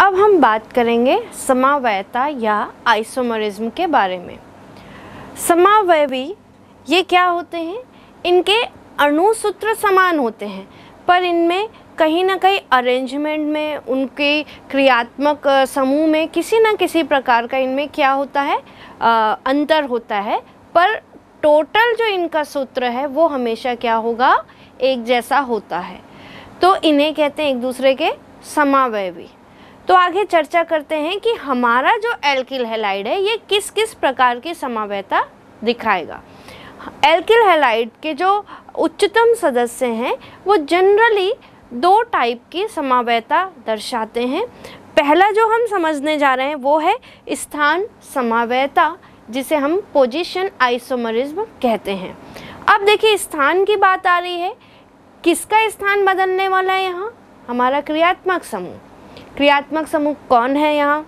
अब हम बात करेंगे समावयता या आइसोमरिज्म के बारे में समावयवी ये क्या होते हैं इनके अणुसूत्र समान होते हैं पर इनमें कहीं ना कहीं अरेंजमेंट में उनके क्रियात्मक समूह में किसी ना किसी प्रकार का इनमें क्या होता है आ, अंतर होता है पर टोटल जो इनका सूत्र है वो हमेशा क्या होगा एक जैसा होता है तो इन्हें कहते हैं एक दूसरे के समावयवी तो आगे चर्चा करते हैं कि हमारा जो एल्किल हेलाइड है ये किस किस प्रकार की समावयता दिखाएगा एल्किल हेलाइड के जो उच्चतम सदस्य हैं वो जनरली दो टाइप की समावयता दर्शाते हैं पहला जो हम समझने जा रहे हैं वो है स्थान समावयता जिसे हम पोजीशन आइसोमरिज्म कहते हैं अब देखिए स्थान की बात आ रही है किसका स्थान बदलने वाला है यहाँ हमारा क्रियात्मक समूह क्रियात्मक समूह कौन है यहाँ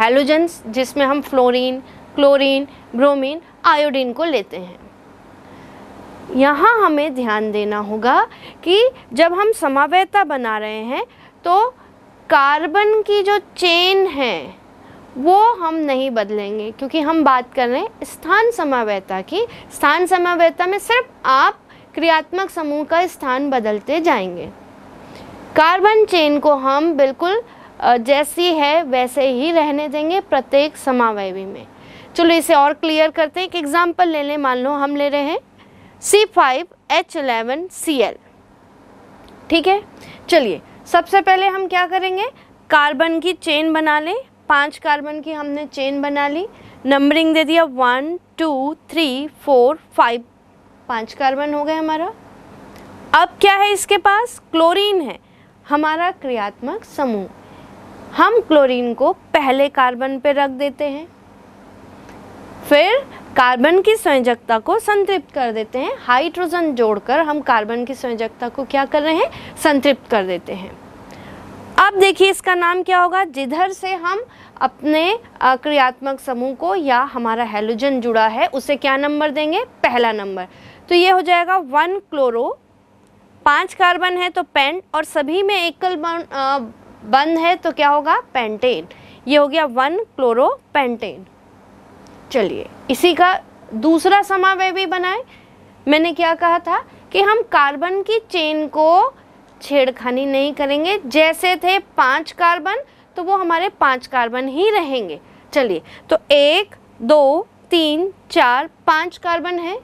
हेलोजेंस जिसमें हम फ्लोरीन क्लोरीन ब्रोमीन आयोडीन को लेते हैं यहाँ हमें ध्यान देना होगा कि जब हम समावयता बना रहे हैं तो कार्बन की जो चेन है वो हम नहीं बदलेंगे क्योंकि हम बात कर रहे हैं स्थान समावयता की स्थान समावयता में सिर्फ आप क्रियात्मक समूह का स्थान बदलते जाएंगे कार्बन चेन को हम बिल्कुल जैसी है वैसे ही रहने देंगे प्रत्येक समावयवी में चलो इसे और क्लियर करते हैं एक एग्जाम्पल ले लें मान लो हम ले रहे हैं C five H eleven C L ठीक है चलिए सबसे पहले हम क्या करेंगे कार्बन की चेन बना लें पांच कार्बन की हमने चेन बना ली नंबरिंग दे दिया one two three four five पांच कार्बन हो गए हमारा अब क्या है इसके पास क्लोरीन है हमारा क्रियात्मक समूह हम क्लोरीन को पहले कार्बन पर रख देते हैं फिर कार्बन की संयोजकता को संतृप्त कर देते हैं हाइड्रोजन जोड़कर हम कार्बन की संयोजकता को क्या कर रहे हैं संतृप्त कर देते हैं अब देखिए इसका नाम क्या होगा जिधर से हम अपने क्रियात्मक समूह को या हमारा हेलोजन जुड़ा है उसे क्या नंबर देंगे पहला नंबर तो ये हो जाएगा वन क्लोरो पांच कार्बन है तो पेंट और सभी में एकल बंद है तो क्या होगा पेंटेन ये हो गया वन क्लोरो पेंटेन चलिए इसी का दूसरा समावय भी बनाए मैंने क्या कहा था कि हम कार्बन की चेन को छेड़खानी नहीं करेंगे जैसे थे पांच कार्बन तो वो हमारे पांच कार्बन ही रहेंगे चलिए तो एक दो तीन चार पांच कार्बन है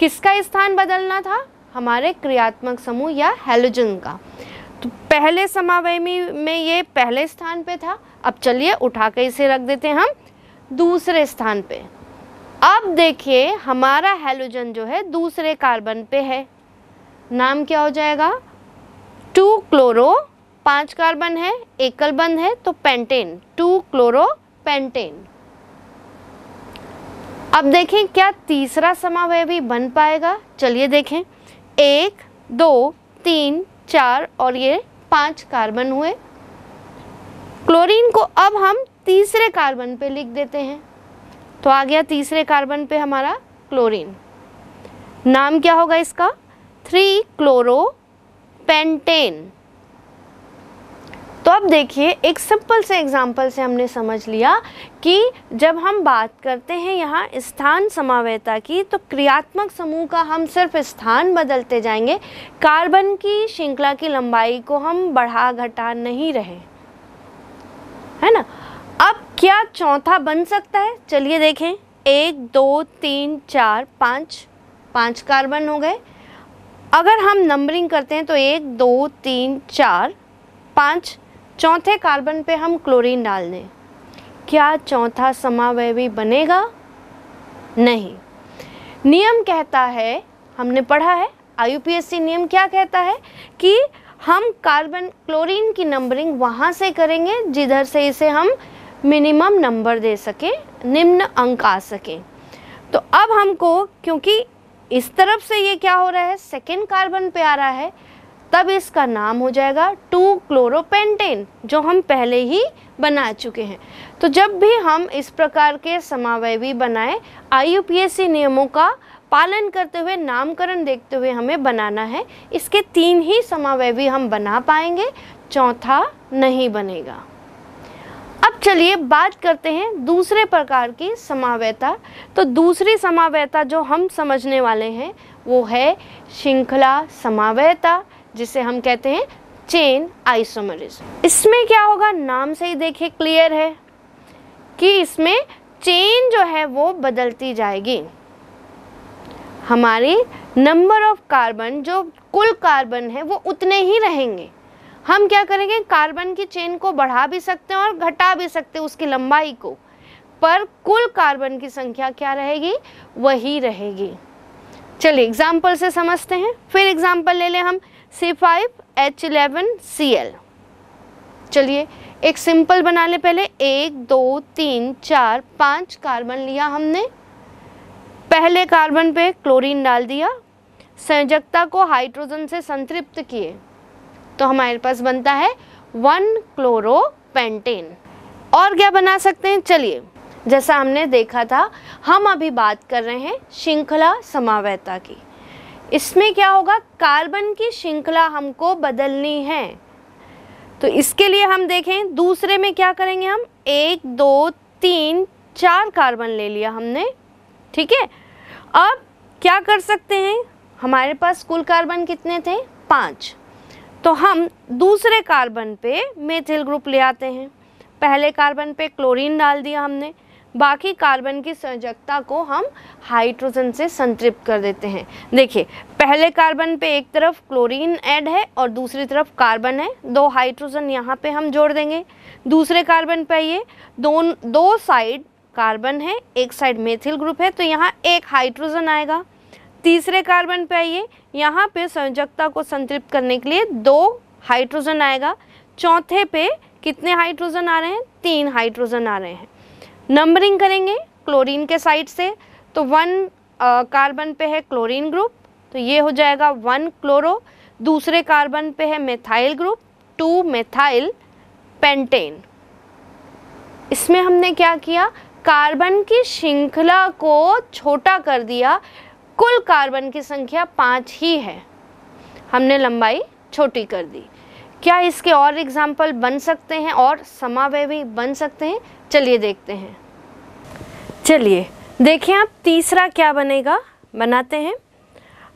किसका स्थान बदलना था हमारे क्रियात्मक समूह या हेलोजन का पहले समावय में ये पहले स्थान पे था अब चलिए उठा के इसे रख देते हैं हम दूसरे स्थान पे अब देखिए हमारा हेलोजन जो है दूसरे कार्बन पे है नाम क्या हो जाएगा टू क्लोरो पांच कार्बन है एकल बंद है तो पेंटेन टू क्लोरो पेंटेन अब देखें क्या तीसरा समावय भी बन पाएगा चलिए देखें एक दो तीन चार और ये पांच कार्बन हुए क्लोरीन को अब हम तीसरे कार्बन पे लिख देते हैं तो आ गया तीसरे कार्बन पे हमारा क्लोरीन नाम क्या होगा इसका थ्री क्लोरो पेंटेन तो अब देखिए एक सिंपल से एग्जाम्पल से हमने समझ लिया कि जब हम बात करते हैं यहाँ स्थान समावयता की तो क्रियात्मक समूह का हम सिर्फ स्थान बदलते जाएंगे कार्बन की श्रृंखला की लंबाई को हम बढ़ा घटा नहीं रहे है ना अब क्या चौथा बन सकता है चलिए देखें एक दो तीन चार पाँच पाँच कार्बन हो गए अगर हम नंबरिंग करते हैं तो एक दो तीन चार पाँच चौथे कार्बन पे हम क्लोरीन डाल दें क्या चौथा समावयवी बनेगा नहीं नियम कहता है हमने पढ़ा है आई नियम क्या कहता है कि हम कार्बन क्लोरीन की नंबरिंग वहाँ से करेंगे जिधर से इसे हम मिनिमम नंबर दे सकें निम्न अंक आ सकें तो अब हमको क्योंकि इस तरफ से ये क्या हो रहा है सेकेंड कार्बन पे आ रहा है तब इसका नाम हो जाएगा टू क्लोरोपेंटेन जो हम पहले ही बना चुके हैं तो जब भी हम इस प्रकार के समावयवी बनाए आई नियमों का पालन करते हुए नामकरण देखते हुए हमें बनाना है इसके तीन ही समावयवी हम बना पाएंगे चौथा नहीं बनेगा अब चलिए बात करते हैं दूसरे प्रकार की समावयता तो दूसरी समावयता जो हम समझने वाले हैं वो है श्रृंखला समावयता जिसे हम कहते हैं चेन आइसोमरिज इसमें क्या होगा नाम से ही देखे क्लियर है कि इसमें चेन जो है वो बदलती जाएगी हमारी नंबर ऑफ कार्बन जो कुल कार्बन है वो उतने ही रहेंगे हम क्या करेंगे कार्बन की चेन को बढ़ा भी सकते हैं और घटा भी सकते हैं उसकी लंबाई को पर कुल कार्बन की संख्या क्या रहेगी वही रहेगी चलिए एग्जांपल से समझते हैं फिर एग्जांपल ले लें हम C5H11Cl चलिए एक सिंपल बना ले पहले एक दो तीन चार पाँच कार्बन लिया हमने पहले कार्बन पे क्लोरीन डाल दिया संयोजकता को हाइड्रोजन से संतृप्त किए तो हमारे पास बनता है वन क्लोरोपेंटेन और क्या बना सकते हैं चलिए जैसा हमने देखा था हम अभी बात कर रहे हैं श्रृंखला समावयता की इसमें क्या होगा कार्बन की श्रृंखला हमको बदलनी है तो इसके लिए हम देखें दूसरे में क्या करेंगे हम एक दो तीन चार कार्बन ले लिया हमने ठीक है अब क्या कर सकते हैं हमारे पास कुल कार्बन कितने थे पाँच तो हम दूसरे कार्बन पे मेथिल ग्रुप ले आते हैं पहले कार्बन पे क्लोरीन डाल दिया हमने बाकी कार्बन की संयोजकता को हम हाइड्रोजन से संतृप्त कर देते हैं देखिए पहले कार्बन पे एक तरफ क्लोरीन ऐड है और दूसरी तरफ कार्बन है दो हाइड्रोजन यहाँ पे हम जोड़ देंगे दूसरे कार्बन पे ये दो दो साइड कार्बन है एक साइड मेथिल ग्रुप है तो यहाँ एक हाइड्रोजन आएगा तीसरे कार्बन पे आइए यहाँ पे संयोजकता को संतृप्त करने के लिए दो हाइड्रोजन आएगा चौथे पे कितने हाइड्रोजन आ रहे हैं तीन हाइड्रोजन आ रहे हैं नंबरिंग करेंगे क्लोरीन के साइड से तो वन कार्बन पे है क्लोरीन ग्रुप तो ये हो जाएगा वन क्लोरो दूसरे कार्बन पे है methyl group two methyl pentane इसमें हमने क्या किया कार्बन की श्रृंखला को छोटा कर दिया कुल कार्बन की संख्या पाँच ही है हमने लंबाई छोटी कर दी क्या इसके और एग्जाम्पल बन सकते हैं और समावय भी बन सकते हैं चलिए देखते हैं चलिए देखिए आप तीसरा क्या बनेगा बनाते हैं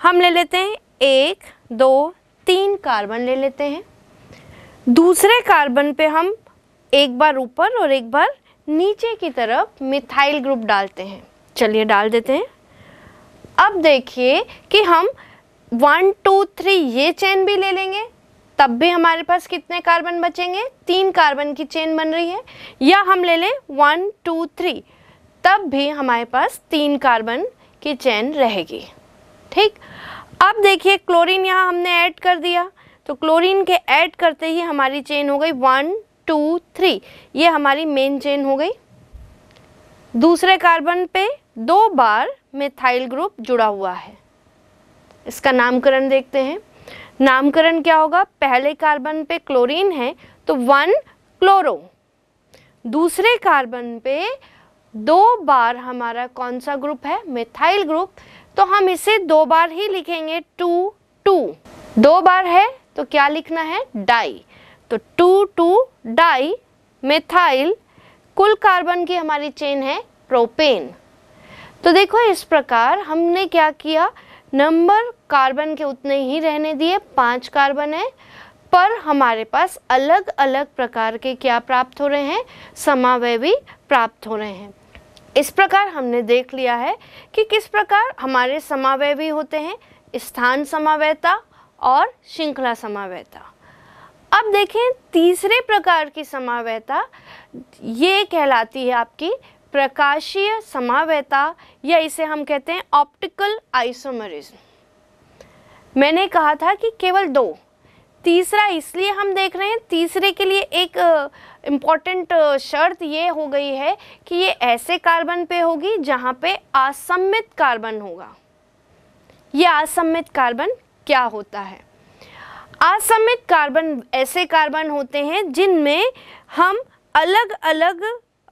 हम ले लेते हैं एक दो तीन कार्बन ले लेते हैं दूसरे कार्बन पे हम एक बार ऊपर और एक बार नीचे की तरफ मिथाइल ग्रुप डालते हैं चलिए डाल देते हैं अब देखिए कि हम वन टू थ्री ये चेन भी ले लेंगे तब भी हमारे पास कितने कार्बन बचेंगे तीन कार्बन की चेन बन रही है या हम ले लें वन टू थ्री तब भी हमारे पास तीन कार्बन की चेन रहेगी ठीक अब देखिए क्लोरीन यहाँ हमने ऐड कर दिया तो क्लोरीन के ऐड करते ही हमारी चेन हो गई वन टू थ्री ये हमारी मेन चेन हो गई दूसरे कार्बन पे दो बार मिथाइल ग्रुप जुड़ा हुआ है इसका नामकरण देखते हैं नामकरण क्या होगा पहले कार्बन पे क्लोरीन है तो वन क्लोरो दूसरे कार्बन पे दो बार हमारा कौन सा ग्रुप है मिथाइल ग्रुप तो हम इसे दो बार ही लिखेंगे टू टू दो बार है तो क्या लिखना है डाई तो टू टू डाई मिथाइल कुल कार्बन की हमारी चेन है प्रोपेन तो देखो इस प्रकार हमने क्या किया नंबर कार्बन के उतने ही रहने दिए पांच कार्बन है पर हमारे पास अलग अलग प्रकार के क्या प्राप्त हो रहे हैं समावयवी प्राप्त हो रहे हैं इस प्रकार हमने देख लिया है कि किस प्रकार हमारे समावयवी होते हैं स्थान समावयता और श्रृंखला समावयता अब देखें तीसरे प्रकार की समावयता ये कहलाती है आपकी प्रकाशीय समावयता या इसे हम कहते हैं ऑप्टिकल आइसोमरिज्म मैंने कहा था कि केवल दो तीसरा इसलिए हम देख रहे हैं तीसरे के लिए एक इम्पॉर्टेंट शर्त ये हो गई है कि ये ऐसे कार्बन पे होगी जहाँ पे असम्मित कार्बन होगा ये असम्मित कार्बन क्या होता है असम्मित कार्बन ऐसे कार्बन होते हैं जिनमें हम अलग अलग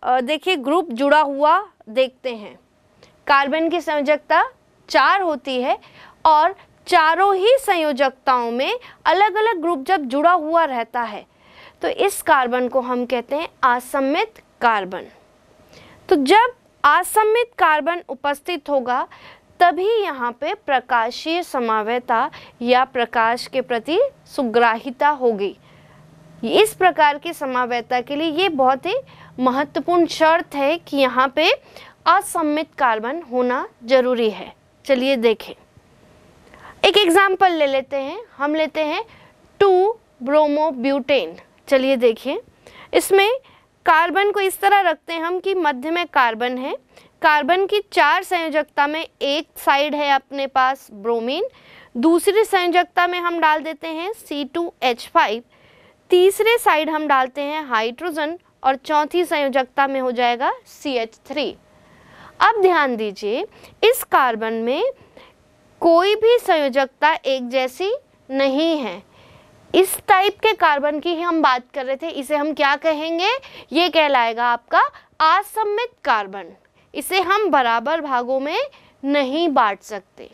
देखिए ग्रुप जुड़ा हुआ देखते हैं कार्बन की संयोजकता चार होती है और चारों ही संयोजकताओं में अलग अलग ग्रुप जब जुड़ा हुआ रहता है तो इस कार्बन को हम कहते हैं असम्मित कार्बन तो जब असम्मित कार्बन उपस्थित होगा तभी यहाँ पे प्रकाशीय समावयता या प्रकाश के प्रति सुग्राहिता होगी इस प्रकार की समावयता के लिए ये बहुत ही महत्वपूर्ण शर्त है कि यहाँ पे असम्मित कार्बन होना जरूरी है चलिए देखें एक एग्जाम्पल ले लेते हैं हम लेते हैं टू ब्रोमोब्यूटेन चलिए देखिए इसमें कार्बन को इस तरह रखते हैं हम कि मध्य में कार्बन है कार्बन की चार संयोजकता में एक साइड है अपने पास ब्रोमीन दूसरी संयोजकता में हम डाल देते हैं सी टू एच फाइव तीसरे साइड हम डालते हैं हाइड्रोजन और चौथी संयोजकता में हो जाएगा थ्री अब ध्यान दीजिए इस कार्बन में कोई भी संयोजकता एक जैसी नहीं है इस टाइप के कार्बन की ही हम बात कर रहे थे इसे हम क्या कहेंगे ये कहलाएगा आपका असम्मित कार्बन इसे हम बराबर भागों में नहीं बांट सकते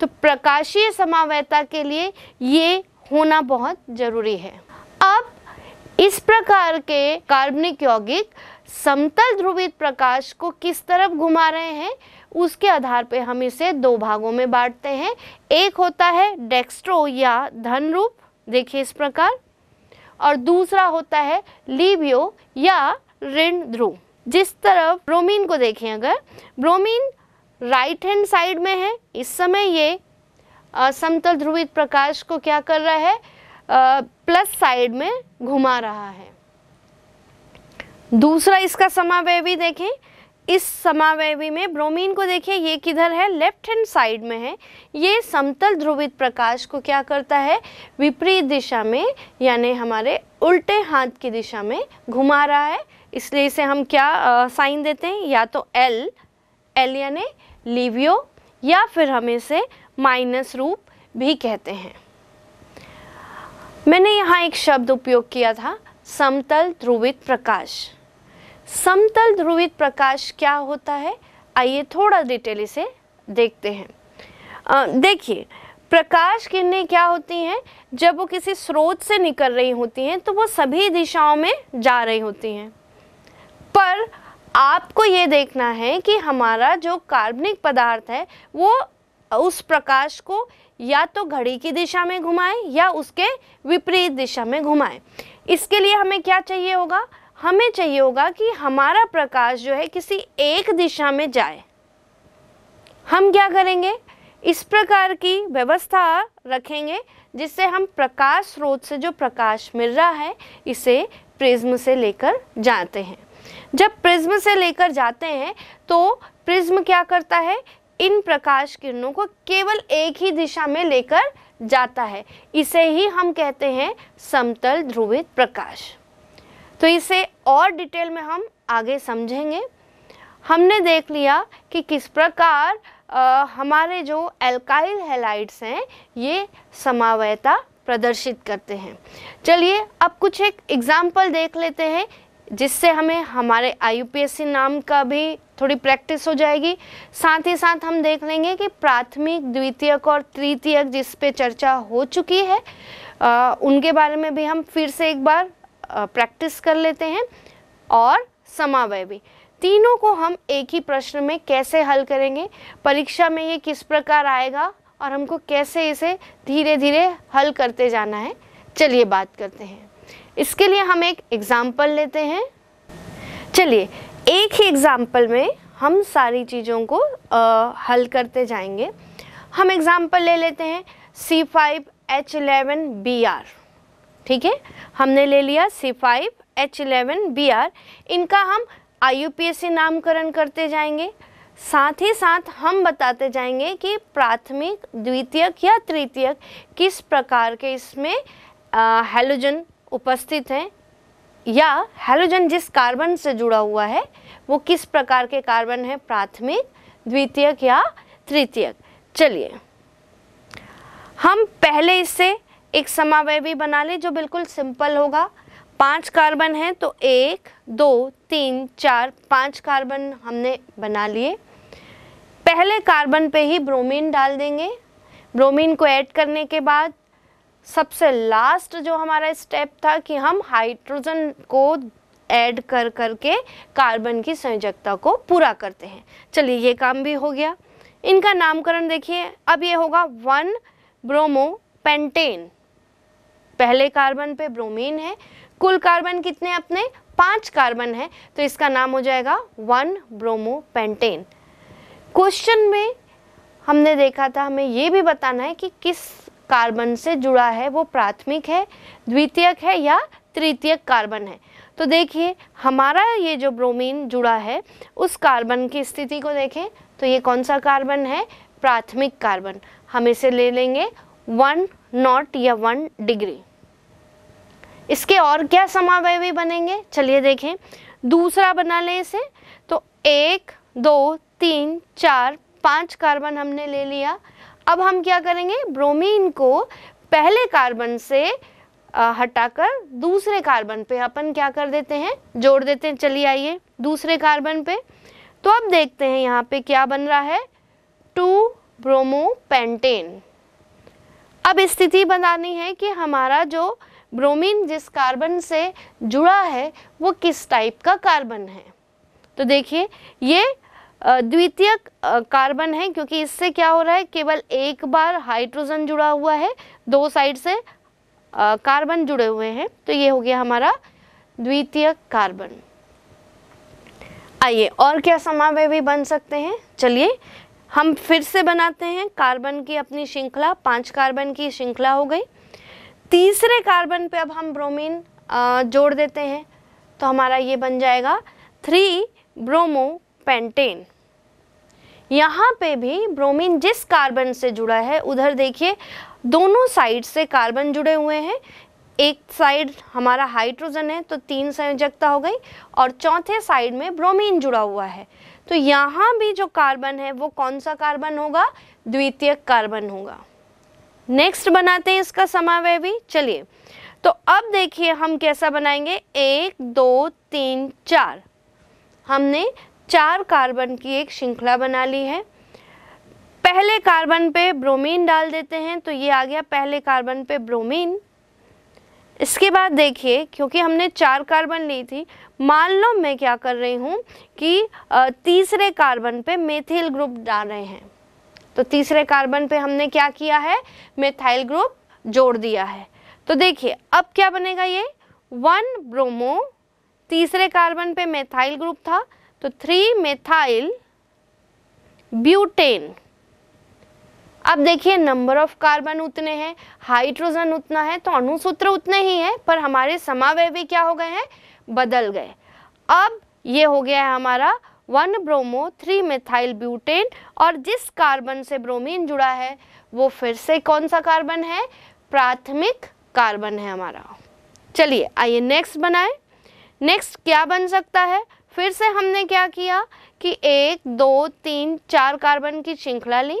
तो प्रकाशीय समावयता के लिए ये होना बहुत ज़रूरी है इस प्रकार के कार्बनिक यौगिक समतल ध्रुवित प्रकाश को किस तरफ घुमा रहे हैं उसके आधार पर हम इसे दो भागों में बांटते हैं एक होता है डेक्स्ट्रो या धन रूप देखिए इस प्रकार और दूसरा होता है लीबियो या ऋण ध्रुव जिस तरफ ब्रोमीन को देखें अगर ब्रोमीन राइट हैंड साइड में है इस समय ये समतल ध्रुवित प्रकाश को क्या कर रहा है प्लस साइड में घुमा रहा है दूसरा इसका समावयवी देखें इस समावयवी में ब्रोमीन को देखिए ये किधर है लेफ्ट हैंड साइड में है ये समतल ध्रुवित प्रकाश को क्या करता है विपरीत दिशा में यानी हमारे उल्टे हाथ की दिशा में घुमा रहा है इसलिए इसे हम क्या साइन देते हैं या तो एल एल यानी लीवियो या फिर हम इसे माइनस रूप भी कहते हैं मैंने यहाँ एक शब्द उपयोग किया था समतल ध्रुवित प्रकाश समतल ध्रुवित प्रकाश क्या होता है आइए थोड़ा डिटेल इसे देखते हैं देखिए प्रकाश किरणें क्या होती हैं जब वो किसी स्रोत से निकल रही होती हैं तो वो सभी दिशाओं में जा रही होती हैं पर आपको ये देखना है कि हमारा जो कार्बनिक पदार्थ है वो उस प्रकाश को या तो घड़ी की दिशा में घुमाएं या उसके विपरीत दिशा में घुमाएं इसके लिए हमें क्या चाहिए होगा हमें चाहिए होगा कि हमारा प्रकाश जो है किसी एक दिशा में जाए हम क्या करेंगे इस प्रकार की व्यवस्था रखेंगे जिससे हम प्रकाश स्रोत से जो प्रकाश मिल रहा है इसे प्रिज्म से लेकर जाते हैं जब प्रिज्म से लेकर जाते हैं तो प्रिज्म क्या करता है इन प्रकाश किरणों को केवल एक ही दिशा में लेकर जाता है इसे ही हम कहते हैं समतल ध्रुवित प्रकाश तो इसे और डिटेल में हम आगे समझेंगे हमने देख लिया कि किस प्रकार आ, हमारे जो एल्काइल हेलाइट्स हैं ये समावयता प्रदर्शित करते हैं चलिए अब कुछ एक एग्जाम्पल देख लेते हैं जिससे हमें हमारे आई नाम का भी थोड़ी प्रैक्टिस हो जाएगी साथ ही साथ हम देख लेंगे कि प्राथमिक द्वितीयक और तृतीयक जिस पे चर्चा हो चुकी है आ, उनके बारे में भी हम फिर से एक बार प्रैक्टिस कर लेते हैं और समावय भी तीनों को हम एक ही प्रश्न में कैसे हल करेंगे परीक्षा में ये किस प्रकार आएगा और हमको कैसे इसे धीरे धीरे हल करते जाना है चलिए बात करते हैं इसके लिए हम एक एग्ज़ाम्पल लेते हैं चलिए एक ही एग्ज़ाम्पल में हम सारी चीज़ों को आ, हल करते जाएंगे हम एग्ज़ाम्पल ले लेते हैं C five H eleven B R ठीक है हमने ले लिया C five H eleven B R इनका हम I U P S C नामकरण करते जाएंगे साथ ही साथ हम बताते जाएंगे कि प्राथमिक द्वितीयक या तृतीयक किस प्रकार के इसमें हेलोजन उपस्थित हैं या हेलोजन जिस कार्बन से जुड़ा हुआ है वो किस प्रकार के कार्बन है प्राथमिक द्वितीयक या तृतीयक चलिए हम पहले इससे एक समावय भी बना लें जो बिल्कुल सिंपल होगा पांच कार्बन हैं तो एक दो तीन चार पांच कार्बन हमने बना लिए पहले कार्बन पे ही ब्रोमीन डाल देंगे ब्रोमीन को ऐड करने के बाद सबसे लास्ट जो हमारा स्टेप था कि हम हाइड्रोजन को ऐड कर करके कार्बन की संयोजकता को पूरा करते हैं चलिए ये काम भी हो गया इनका नामकरण देखिए अब ये होगा वन ब्रोमो पेंटेन पहले कार्बन पे ब्रोमीन है कुल कार्बन कितने अपने पांच कार्बन है तो इसका नाम हो जाएगा वन ब्रोमो पेंटेन क्वेश्चन में हमने देखा था हमें ये भी बताना है कि किस कार्बन से जुड़ा है वो प्राथमिक है द्वितीयक है या तृतीयक कार्बन है तो देखिए हमारा ये जो ब्रोमीन जुड़ा है उस कार्बन की स्थिति को देखें तो ये कौन सा कार्बन है प्राथमिक कार्बन हम इसे ले लेंगे वन नॉट या वन डिग्री इसके और क्या समावयवी बनेंगे चलिए देखें दूसरा बना लें इसे तो एक दो तीन चार पांच कार्बन हमने ले लिया अब हम क्या करेंगे ब्रोमीन को पहले कार्बन से हटाकर दूसरे कार्बन पे अपन क्या कर देते हैं जोड़ देते हैं चलिए आइए दूसरे कार्बन पे तो अब देखते हैं यहाँ पे क्या बन रहा है टू ब्रोमोपेंटेन अब स्थिति बनानी है कि हमारा जो ब्रोमीन जिस कार्बन से जुड़ा है वो किस टाइप का कार्बन है तो देखिए ये द्वितीय कार्बन है क्योंकि इससे क्या हो रहा है केवल एक बार हाइड्रोजन जुड़ा हुआ है दो साइड से कार्बन जुड़े हुए हैं तो ये हो गया हमारा द्वितीय कार्बन आइए और क्या समावय बन सकते हैं चलिए हम फिर से बनाते हैं कार्बन की अपनी श्रृंखला पांच कार्बन की श्रृंखला हो गई तीसरे कार्बन पे अब हम ब्रोमीन जोड़ देते हैं तो हमारा ये बन जाएगा थ्री ब्रोमो पेंटेन यहाँ पे भी ब्रोमीन जिस कार्बन से जुड़ा है उधर देखिए दोनों साइड से कार्बन जुड़े हुए हैं एक साइड हमारा हाइड्रोजन है तो तीन संयोजकता हो गई और चौथे साइड में ब्रोमीन जुड़ा हुआ है तो यहाँ भी जो कार्बन है वो कौन सा कार्बन होगा द्वितीय कार्बन होगा नेक्स्ट बनाते हैं इसका समावय भी चलिए तो अब देखिए हम कैसा बनाएंगे एक दो तीन चार हमने चार कार्बन की एक श्रृंखला बना ली है पहले कार्बन पे ब्रोमीन डाल देते हैं तो ये आ गया पहले कार्बन पे ब्रोमीन इसके बाद देखिए क्योंकि हमने चार कार्बन ली थी मान लो मैं क्या कर रही हूँ कि तीसरे कार्बन पे मेथिल ग्रुप डाल रहे हैं तो तीसरे कार्बन पे हमने क्या किया है मेथाइल ग्रुप जोड़ दिया है तो देखिए अब क्या बनेगा ये वन ब्रोमो तीसरे कार्बन पे मेथाइल ग्रुप था तो थ्री मेथाइल ब्यूटेन अब देखिए नंबर ऑफ कार्बन उतने हैं हाइड्रोजन उतना है तो अणुसूत्र उतने ही हैं पर हमारे समावय भी क्या हो गए हैं बदल गए अब ये हो गया है हमारा one bromo three methyl butane और जिस कार्बन से ब्रोमीन जुड़ा है वो फिर से कौन सा कार्बन है प्राथमिक कार्बन है हमारा चलिए आइए नेक्स्ट बनाए नेक्स्ट क्या बन सकता है फिर से हमने क्या किया कि एक दो तीन चार कार्बन की श्रृंखला ली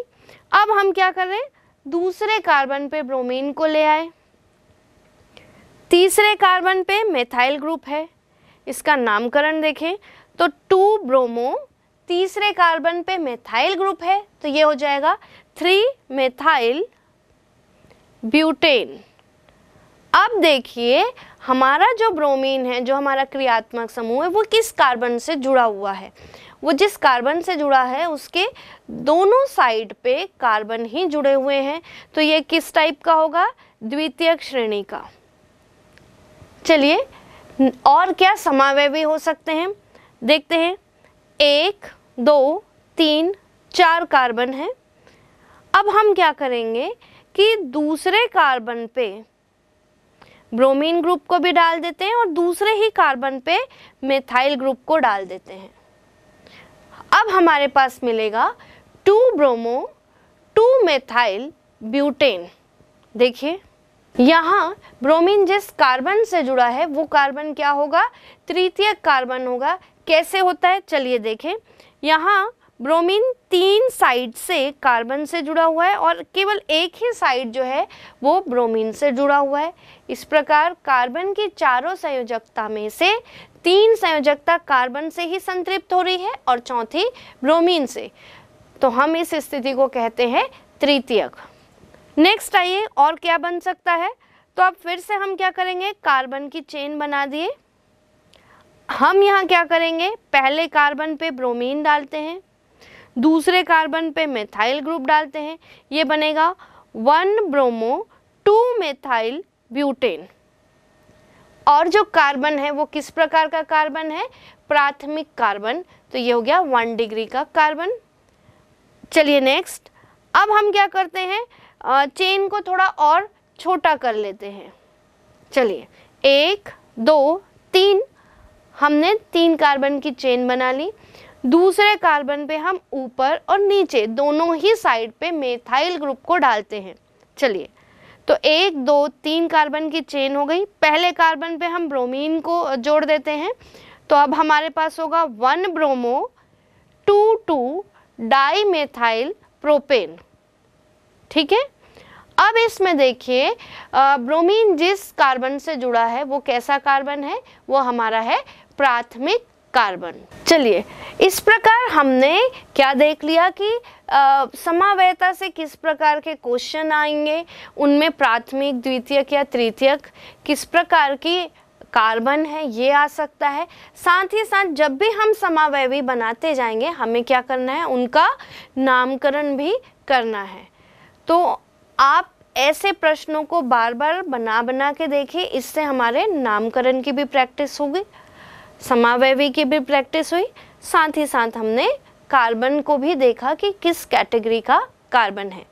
अब हम क्या कर रहे हैं दूसरे कार्बन पे ब्रोमीन को ले आए तीसरे कार्बन पे मेथाइल ग्रुप है इसका नामकरण देखें तो टू ब्रोमो तीसरे कार्बन पे मेथाइल ग्रुप है तो ये हो जाएगा थ्री मेथाइल ब्यूटेन अब देखिए हमारा जो ब्रोमीन है जो हमारा क्रियात्मक समूह है वो किस कार्बन से जुड़ा हुआ है वो जिस कार्बन से जुड़ा है उसके दोनों साइड पे कार्बन ही जुड़े हुए हैं तो ये किस टाइप का होगा द्वितीयक श्रेणी का चलिए और क्या समावय भी हो सकते हैं देखते हैं एक दो तीन चार कार्बन है अब हम क्या करेंगे कि दूसरे कार्बन पे ब्रोमीन ग्रुप को भी डाल देते हैं और दूसरे ही कार्बन पे मिथाइल ग्रुप को डाल देते हैं अब हमारे पास मिलेगा two bromo two methyl butane देखिए यहाँ ब्रोमीन जिस कार्बन से जुड़ा है वो कार्बन क्या होगा तृतीय कार्बन होगा कैसे होता है चलिए देखें यहाँ ब्रोमीन तीन साइड से कार्बन से जुड़ा हुआ है और केवल एक ही साइड जो है वो ब्रोमीन से जुड़ा हुआ है इस प्रकार कार्बन की चारों संयोजकता में से तीन संयोजकता कार्बन से ही संतृप्त हो रही है और चौथी ब्रोमीन से तो हम इस स्थिति को कहते हैं तृतीयक नेक्स्ट आइए और क्या बन सकता है तो अब फिर से हम क्या करेंगे कार्बन की चेन बना दिए हम यहाँ क्या करेंगे पहले कार्बन पे ब्रोमीन डालते हैं दूसरे कार्बन पे मेथाइल ग्रुप डालते हैं ये बनेगा one bromo two methyl butane और जो कार्बन है वो किस प्रकार का कार्बन है प्राथमिक कार्बन तो ये हो गया वन डिग्री का कार्बन चलिए नेक्स्ट अब हम क्या करते हैं चेन को थोड़ा और छोटा कर लेते हैं चलिए एक दो तीन हमने तीन कार्बन की चेन बना ली दूसरे कार्बन पे हम ऊपर और नीचे दोनों ही साइड पे मेथाइल ग्रुप को डालते हैं चलिए तो एक दो तीन कार्बन की चेन हो गई पहले कार्बन पे हम ब्रोमीन को जोड़ देते हैं तो अब हमारे पास होगा one bromo two two di methyl propane ठीक है अब इसमें देखिए ब्रोमीन जिस कार्बन से जुड़ा है वो कैसा कार्बन है वो हमारा है प्राथमिक कार्बन चलिए इस प्रकार हमने क्या देख लिया कि समावयता से किस प्रकार के क्वेश्चन आएंगे उनमें प्राथमिक द्वितीयक या तृतीयक किस प्रकार की कार्बन है ये आ सकता है साथ ही साथ जब भी हम समावयवी बनाते जाएंगे हमें क्या करना है उनका नामकरण भी करना है तो आप ऐसे प्रश्नों को बार बार बना बना के देखिए इससे हमारे नामकरण की भी प्रैक्टिस होगी समावयवी की भी प्रैक्टिस हुई साथ ही साथ हमने कार्बन को भी देखा कि किस कैटेगरी का कार्बन है